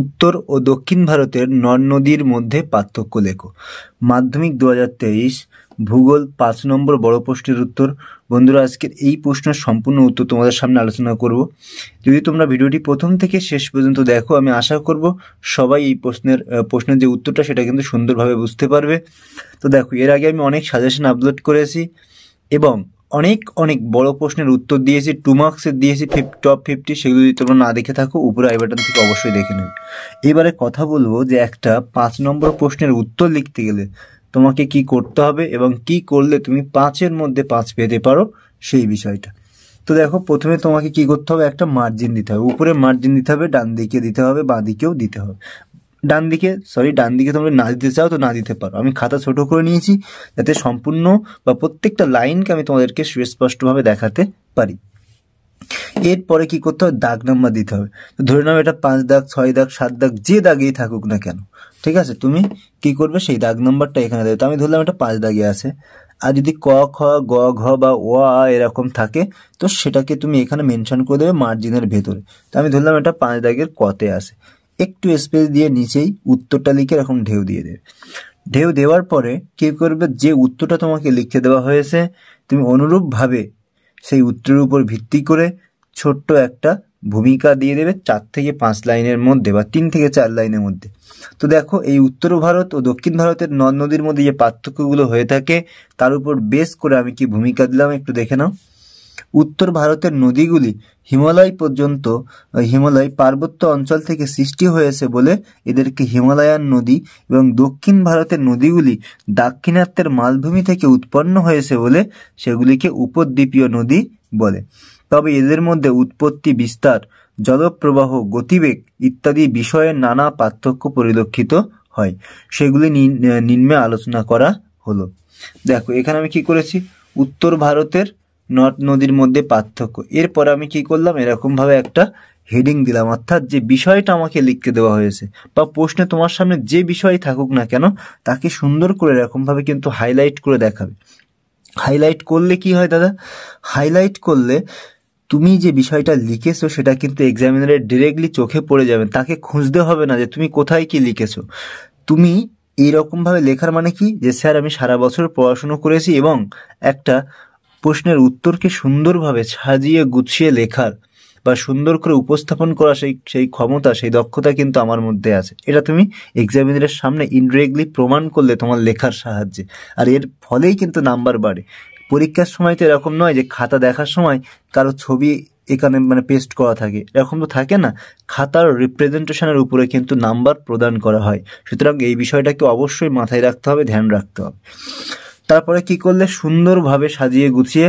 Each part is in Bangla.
উত্তর ও দক্ষিণ ভারতের নর নদীর মধ্যে পার্থক্য লেখো মাধ্যমিক দু হাজার তেইশ ভূগোল পাঁচ নম্বর বড় প্রশ্নের উত্তর বন্ধুরা আজকের এই প্রশ্নের সম্পূর্ণ উত্তর তোমাদের সামনে আলোচনা করব যদি তোমরা ভিডিওটি প্রথম থেকে শেষ পর্যন্ত দেখো আমি আশা করব সবাই এই প্রশ্নের প্রশ্নের যে উত্তরটা সেটা কিন্তু সুন্দরভাবে বুঝতে পারবে তো দেখো এর আগে আমি অনেক সাজেশন আপলোড করেছি এবং অনেক অনেক বড় প্রশ্নের উত্তর দিয়েছি টু মার্কসের দিয়েছি ফিফ টপ ফিফটি সেগুলো যদি তোমরা না দেখে থাকো উপরে আই বাটন থেকে অবশ্যই দেখে নেবে এবারে কথা বলবো যে একটা পাঁচ নম্বর প্রশ্নের উত্তর লিখতে গেলে তোমাকে কি করতে হবে এবং কি করলে তুমি পাঁচের মধ্যে পাঁচ পেতে পারো সেই বিষয়টা তো দেখো প্রথমে তোমাকে কি করতে হবে একটা মার্জিন দিতে হবে উপরে মার্জিন দিতে হবে ডান দিকে দিতে হবে বাঁ দিকেও দিতে হবে ডান দিকে সরি ডান দিকে তোমরা না দিতে চাও তো না দিতে পারো আমি খাতা ছোট করে নিয়েছি যাতে সম্পূর্ণ বা প্রত্যেকটা লাইনকে আমি তোমাদেরকে সুস্পষ্টভাবে দেখাতে পারি এরপরে কি করতে হবে দাগ নাম্বার দিতে হবে ধরে নাও এটা পাঁচ দাগ ছয় দাগ সাত দাগ যে দাগেই থাকুক না কেন ঠিক আছে তুমি কি করবে সেই দাগ নাম্বারটা এখানে দেবে তো আমি ধরলাম এটা পাঁচ দাগে আছে আর যদি ক খ গ ঘ বা ও এরকম থাকে তো সেটাকে তুমি এখানে মেনশন করে দেবে মার্জিনের ভেতরে তো আমি ধরলাম এটা পাঁচ দাগের কতে আছে একটু স্পেস দিয়ে নিচেই উত্তরটা লিখে এরকম ঢেউ দিয়ে দেবে ঢেউ দেওয়ার পরে কি করবে যে উত্তরটা তোমাকে লিখতে দেওয়া হয়েছে তুমি অনুরূপভাবে সেই উত্তরের উপর ভিত্তি করে ছোট্ট একটা ভূমিকা দিয়ে দেবে চার থেকে পাঁচ লাইনের মধ্যে বা তিন থেকে চার লাইনের মধ্যে তো দেখো এই উত্তর ভারত ও দক্ষিণ ভারতের নদ নদীর মধ্যে যে পার্থক্যগুলো হয়ে থাকে তার উপর বেশ করে আমি কি ভূমিকা দিলাম একটু দেখে নাও উত্তর ভারতের নদীগুলি হিমালয় পর্যন্ত হিমালয় পার্বত্য অঞ্চল থেকে সৃষ্টি হয়েছে বলে এদেরকে হিমালয়ান নদী এবং দক্ষিণ ভারতের নদীগুলি দাক্ষিণাত্যের মালভূমি থেকে উৎপন্ন হয়েছে বলে সেগুলিকে উপদ্বীপীয় নদী বলে তবে এদের মধ্যে উৎপত্তি বিস্তার জলপ্রবাহ গতিবেগ ইত্যাদি বিষয়ে নানা পার্থক্য পরিলক্ষিত হয় সেগুলি নিম্নে আলোচনা করা হলো দেখো এখানে আমি কি করেছি উত্তর ভারতের নদ নদীর মধ্যে পার্থক্য এরপর আমি কি করলাম এরকমভাবে একটা হেডিং দিলাম অর্থাৎ যে বিষয়টা আমাকে লিখতে দেওয়া হয়েছে বা প্রশ্নে তোমার সামনে যে বিষয় থাকুক না কেন তাকে সুন্দর করে এরকমভাবে কিন্তু হাইলাইট করে দেখাবে হাইলাইট করলে কি হয় দাদা হাইলাইট করলে তুমি যে বিষয়টা লিখেছো সেটা কিন্তু এক্সামিনারের ডিরেক্টলি চোখে পড়ে যাবে তাকে খুঁজতে হবে না যে তুমি কোথায় কি লিখেছো তুমি এইরকমভাবে লেখার মানে কি যে স্যার আমি সারা বছর পড়াশুনো করেছি এবং একটা প্রশ্নের উত্তরকে সুন্দরভাবে সাজিয়ে গুছিয়ে লেখার বা সুন্দর করে উপস্থাপন করা সেই সেই ক্ষমতা সেই দক্ষতা কিন্তু আমার মধ্যে আছে এটা তুমি এক্সামিনারের সামনে ইনডিরেক্টলি প্রমাণ করলে তোমার লেখার সাহায্যে আর এর ফলেই কিন্তু নাম্বার বাড়ে পরীক্ষার সময় তো এরকম নয় যে খাতা দেখার সময় কারো ছবি এখানে মানে পেস্ট করা থাকে এরকম তো থাকে না খাতার রিপ্রেজেন্টেশনের উপরে কিন্তু নাম্বার প্রদান করা হয় সুতরাং এই বিষয়টাকে অবশ্যই মাথায় রাখতে হবে ধ্যান রাখতে হবে তারপরে কি করলে সুন্দরভাবে সাজিয়ে গুছিয়ে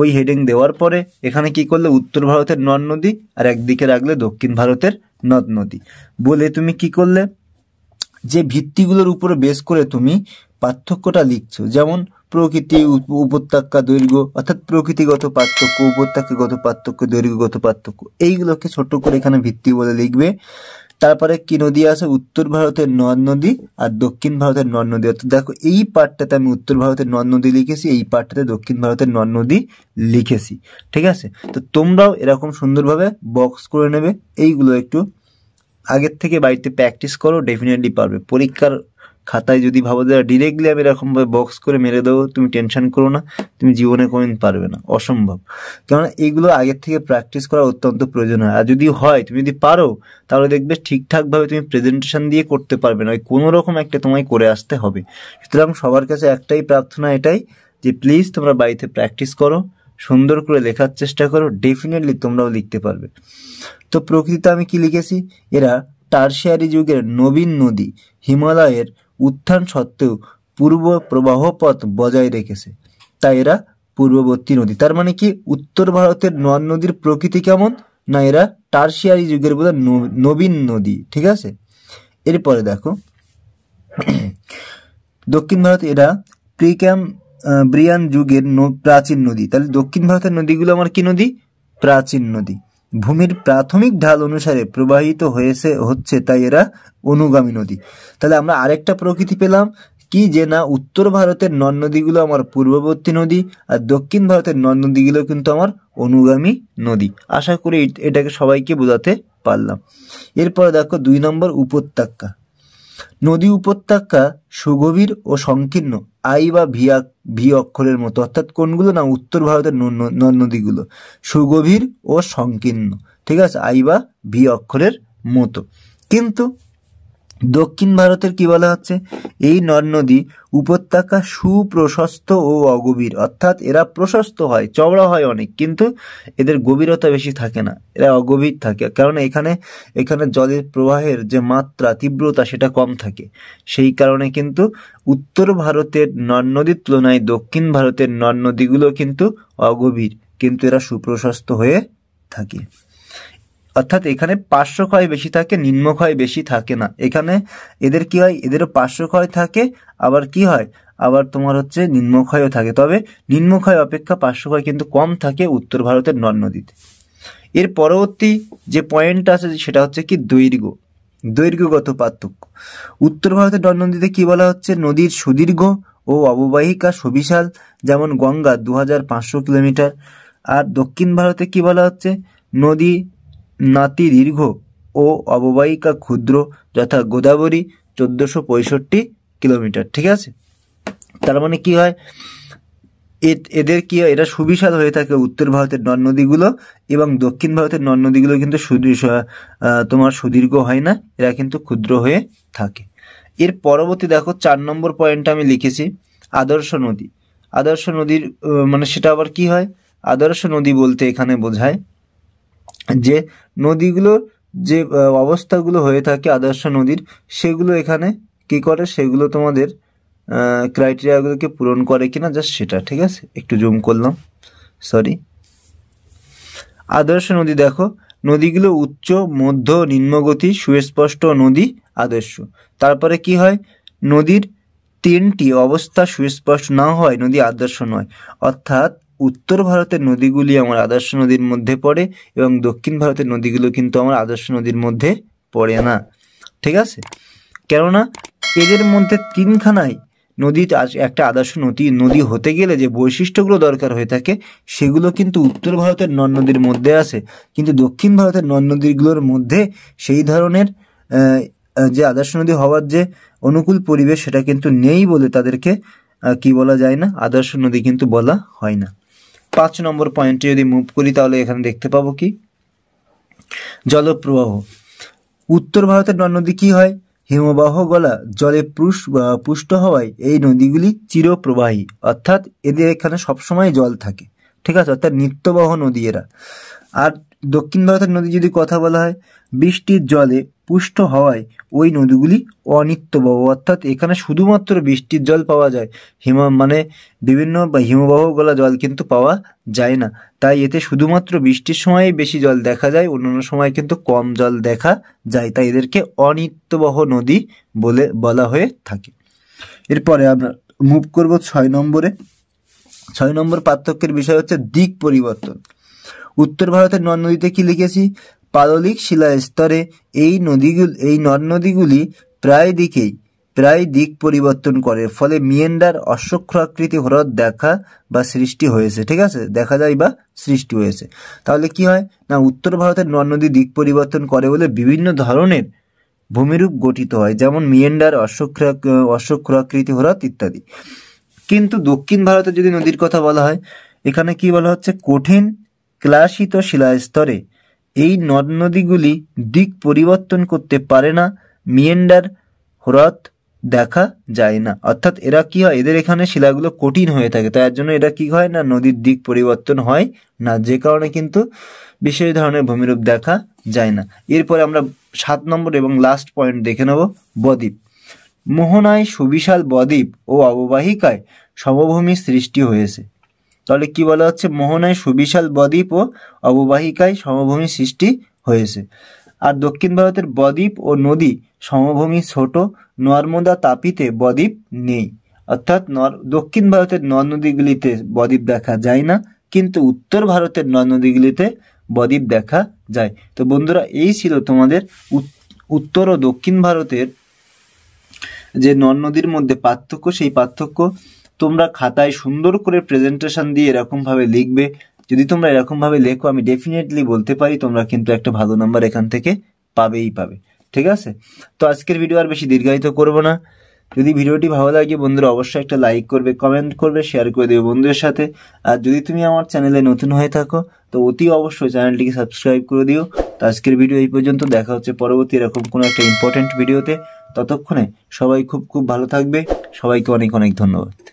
ওই হেডিং দেওয়ার পরে এখানে কি করলে উত্তর ভারতের নদ নদী আর একদিকে রাখলে দক্ষিণ ভারতের নদ নদী বলে তুমি কি করলে যে ভিত্তিগুলোর উপরে বেস করে তুমি পার্থক্যটা লিখছো যেমন প্রকৃতি উপত্যকা দৈর্ঘ্য অর্থাৎ প্রকৃতিগত পার্থক্য উপত্যকাগত পার্থক্য দৈর্ঘ্যগত পার্থক্য এইগুলোকে ছোট করে এখানে ভিত্তি বলে লিখবে তারপরে কি নদী আছে উত্তর ভারতের নদ নদী আর দক্ষিণ ভারতের নদ নদী অর্থাৎ দেখো এই পার্টটাতে আমি উত্তর ভারতের নদ নদী লিখেছি এই পার্টটাতে দক্ষিণ ভারতের নদ নদী লিখেছি ঠিক আছে তো তোমরাও এরকম সুন্দরভাবে বক্স করে নেবে এইগুলো একটু আগের থেকে বাড়িতে প্র্যাকটিস করো ডেফিনেটলি পারবে পরীক্ষার খাতায় যদি ভাবো যে ডিরেক্টলি আমি এরকমভাবে বক্স করে মেরে দেবো তুমি টেনশন করো না তুমি জীবনে কোনোদিন পারবে না অসম্ভব কারণ এগুলো আগের থেকে প্র্যাকটিস করা অত্যন্ত প্রয়োজন হয় আর যদি হয় তুমি যদি পারো তাহলে দেখবে ঠিকঠাকভাবে তুমি প্রেজেন্টেশন দিয়ে করতে পারবে না ওই কোনো রকম একটা তোমায় করে আসতে হবে সুতরাং সবার কাছে একটাই প্রার্থনা এটাই যে প্লিজ তোমরা বাড়িতে প্র্যাকটিস করো সুন্দর করে লেখার চেষ্টা করো ডেফিনেটলি তোমরাও লিখতে পারবে তো প্রকৃতিতে আমি কি লিখেছি এরা টার্সিয়ারি যুগের নবীন নদী হিমালয়ের উত্থান সত্ত্বেও পূর্ব প্রবাহপথ বজায় রেখেছে তাই এরা পূর্ববর্তী নদী তার মানে কি উত্তর ভারতের নদ নদীর প্রকৃতি কেমন না এরা টার্সিয়ারি যুগের বোধ নবীন নদী ঠিক আছে এরপরে দেখো দক্ষিণ ভারত এরা প্রিক্যাম ব্রিয়ান যুগের প্রাচীন নদী তাহলে দক্ষিণ ভারতের নদীগুলো আমার কি নদী প্রাচীন নদী ভূমির প্রাথমিক ঢাল অনুসারে প্রবাহিত হয়েছে হচ্ছে তাই এরা অনুগামী নদী তাহলে আমরা আরেকটা প্রকৃতি পেলাম কি যে না উত্তর ভারতের নন নদীগুলো আমার পূর্ববর্তী নদী আর দক্ষিণ ভারতের নন নদীগুলো কিন্তু আমার অনুগামী নদী আশা করি এটাকে সবাইকে বোঝাতে পারলাম এরপর দেখো দুই নম্বর উপত্যকা নদী উপত্যকা সুগভীর ও সংকীর্ণ আই বা ভিয়া ভি অক্ষরের মতো অর্থাৎ কোনগুলো না উত্তর ভারতের নদ নদীগুলো সুগভীর ও সংকীর্ণ ঠিক আছে আই বা ভি অক্ষরের মতো কিন্তু দক্ষিণ ভারতের কি বলা হচ্ছে এই নদ নদী উপত্যকা সুপ্রশস্ত ও অগভীর অর্থাৎ এরা প্রশস্ত হয় চওড়া হয় অনেক কিন্তু এদের গভীরতা বেশি থাকে না এরা অগভীর থাকে কারণ এখানে এখানে জলের প্রবাহের যে মাত্রা তীব্রতা সেটা কম থাকে সেই কারণে কিন্তু উত্তর ভারতের নদ নদীর তুলনায় দক্ষিণ ভারতের নদ নদীগুলো কিন্তু অগভীর কিন্তু এরা সুপ্রশস্ত হয়ে থাকে অর্থাৎ এখানে পার্শ্ব ক্ষয় বেশি থাকে নিম্ন ক্ষয় বেশি থাকে না এখানে এদের কি হয় এদেরও পার্শ্ব ক্ষয় থাকে আবার কি হয় আবার তোমার হচ্ছে নিম্নক্ষয়ও থাকে তবে নিম্নক্ষয় অপেক্ষা ক্ষয় কিন্তু কম থাকে উত্তর ভারতের নন নদীতে এর পরবর্তী যে পয়েন্ট আছে সেটা হচ্ছে কি দৈর্ঘ্য দৈর্ঘ্যগত পার্থক্য উত্তর ভারতের নন নদীতে কী বলা হচ্ছে নদীর সুদীর্ঘ ও অববাহিকা সবিশাল যেমন গঙ্গা দু কিলোমিটার আর দক্ষিণ ভারতে কি বলা হচ্ছে নদী নাতি দীর্ঘ ও অববাহিকা ক্ষুদ্র যথা গোদাবরী চোদ্দোশো পঁয়ষট্টি কিলোমিটার ঠিক আছে তার মানে কি হয় এদের কি এরা সুবিশাল হয়ে থাকে উত্তর ভারতের নন নদীগুলো এবং দক্ষিণ ভারতের নন নদীগুলো কিন্তু তোমার সুদীর্ঘ হয় না এরা কিন্তু ক্ষুদ্র হয়ে থাকে এর পরবর্তী দেখো চার নম্বর পয়েন্ট আমি লিখেছি আদর্শ নদী আদর্শ নদীর মানে সেটা আবার কি হয় আদর্শ নদী বলতে এখানে বোঝায় যে নদীগুলোর যে অবস্থাগুলো হয়ে থাকে আদর্শ নদীর সেগুলো এখানে কি করে সেগুলো তোমাদের ক্রাইটেরিয়াগুলোকে পূরণ করে কিনা জাস্ট সেটা ঠিক আছে একটু জুম করলাম সরি আদর্শ নদী দেখো নদীগুলো উচ্চ মধ্য নিম্নগতি সুস্পষ্ট নদী আদর্শ তারপরে কি হয় নদীর তিনটি অবস্থা সুস্পষ্ট না হয় নদী আদর্শ নয় অর্থাৎ উত্তর ভারতের নদীগুলি আমার আদর্শ নদীর মধ্যে পড়ে এবং দক্ষিণ ভারতের নদীগুলো কিন্তু আমার আদর্শ নদীর মধ্যে পড়ে না ঠিক আছে কেননা এদের মধ্যে তিনখানায় নদী একটা আদর্শ নদী নদী হতে গেলে যে বৈশিষ্ট্যগুলো দরকার হয়ে থাকে সেগুলো কিন্তু উত্তর ভারতের নন নদীর মধ্যে আছে কিন্তু দক্ষিণ ভারতের নন নদীগুলোর মধ্যে সেই ধরনের যে আদর্শ নদী হওয়ার যে অনুকূল পরিবেশ সেটা কিন্তু নেই বলে তাদেরকে কি বলা যায় না আদর্শ নদী কিন্তু বলা হয় না পাঁচ নম্বর পয়েন্টে যদি মুভ করি তাহলে এখানে দেখতে পাবো কি জলপ্রবাহ উত্তর ভারতের নদী কী হয় হিমবাহ গলা জলে পুষ্ট হওয়ায় এই নদীগুলি চিরপ্রবাহী অর্থাৎ এদের এখানে সবসময় জল থাকে ঠিক আছে অর্থাৎ নিত্যবহ নদী এরা আর দক্ষিণ ভারতের নদী যদি কথা বলা হয় বৃষ্টির জলে পুষ্ট হওয়ায় ওই নদীগুলি অনিত্যবহ অর্থাৎ এখানে শুধুমাত্র বৃষ্টির জল পাওয়া যায় হিম মানে বিভিন্ন হিমবাহ গলা জল কিন্তু পাওয়া যায় না তাই এতে শুধুমাত্র বৃষ্টির সময়ই বেশি জল দেখা যায় অন্যান্য সময় কিন্তু কম জল দেখা যায় তাই এদেরকে অনিত্যবহ নদী বলে বলা হয়ে থাকে এরপরে আমরা মুভ করবো ছয় নম্বরে ছয় নম্বর পার্থক্যের বিষয় হচ্ছে দিক পরিবর্তন উত্তর ভারতের নদ নদীতে কী লিখেছি পাললিক শিলা স্তরে এই নদীগুলি এই নদ নদীগুলি প্রায় দিকেই প্রায় দিক পরিবর্তন করে ফলে মিয়েন্ডার আকৃতি হ্রদ দেখা বা সৃষ্টি হয়েছে ঠিক আছে দেখা যায় বা সৃষ্টি হয়েছে তাহলে কি হয় না উত্তর ভারতের নদ নদী দিক পরিবর্তন করে বলে বিভিন্ন ধরনের ভূমিরূপ গঠিত হয় যেমন মিয়েন্ডার অশ্বক্ষা আকৃতি হ্রদ ইত্যাদি কিন্তু দক্ষিণ ভারতে যদি নদীর কথা বলা হয় এখানে কি বলা হচ্ছে কঠিন ক্লাসিত শিলাস্তরে এই নদ নদীগুলি দিক পরিবর্তন করতে পারে না মিয়েন্ডার হ্রদ দেখা যায় না অর্থাৎ এরা কি হয় এদের এখানে শিলাগুলো কঠিন হয়ে থাকে তার জন্য এরা কি হয় না নদীর দিক পরিবর্তন হয় না যে কারণে কিন্তু বিশেষ ধরনের ভূমিরূপ দেখা যায় না এরপরে আমরা সাত নম্বর এবং লাস্ট পয়েন্ট দেখে নেব বদ্বীপ মোহনায় সুবিশাল বদ্বীপ ও অববাহিকায় সমভূমি সৃষ্টি হয়েছে তাহলে কি বলা হচ্ছে মোহনায় সুবিশাল বদ্বীপ ও অববাহিকায় সমভূমি সৃষ্টি হয়েছে আর দক্ষিণ ভারতের বদ্বীপ ও নদী সমভূমি ছোট নর্মদা তাপিতে বদ্বীপ নেই অর্থাৎ দক্ষিণ ভারতের নদ নদীগুলিতে বদ্বীপ দেখা যায় না কিন্তু উত্তর ভারতের নদ নদীগুলিতে বদ্বীপ দেখা যায় তো বন্ধুরা এই ছিল তোমাদের উত্তর ও দক্ষিণ ভারতের যে নন নদীর মধ্যে পার্থক্য সেই পার্থক্য তোমরা খাতায় সুন্দর করে প্রেজেন্টেশন দিয়ে এরকমভাবে লিখবে যদি তোমরা এরকমভাবে লেখো আমি ডেফিনেটলি বলতে পারি তোমরা কিন্তু একটা ভালো নাম্বার এখান থেকে পাবেই পাবে ঠিক আছে তো আজকের ভিডিও আর বেশি দীর্ঘায়িত করব না যদি ভিডিওটি ভালো লাগে বন্ধুরা অবশ্যই একটা লাইক করবে কমেন্ট করবে শেয়ার করে দেবে বন্ধুদের সাথে আর যদি তুমি আমার চ্যানেলে নতুন হয়ে থাকো তো অতি অবশ্যই চ্যানেলটিকে সাবস্ক্রাইব করে দিও তো আজকের ভিডিও এই পর্যন্ত দেখা হচ্ছে পরবর্তী এরকম কোনো একটা ইম্পর্টেন্ট ভিডিওতে ততক্ষণে সবাই খুব খুব ভালো থাকবে সবাইকে অনেক অনেক ধন্যবাদ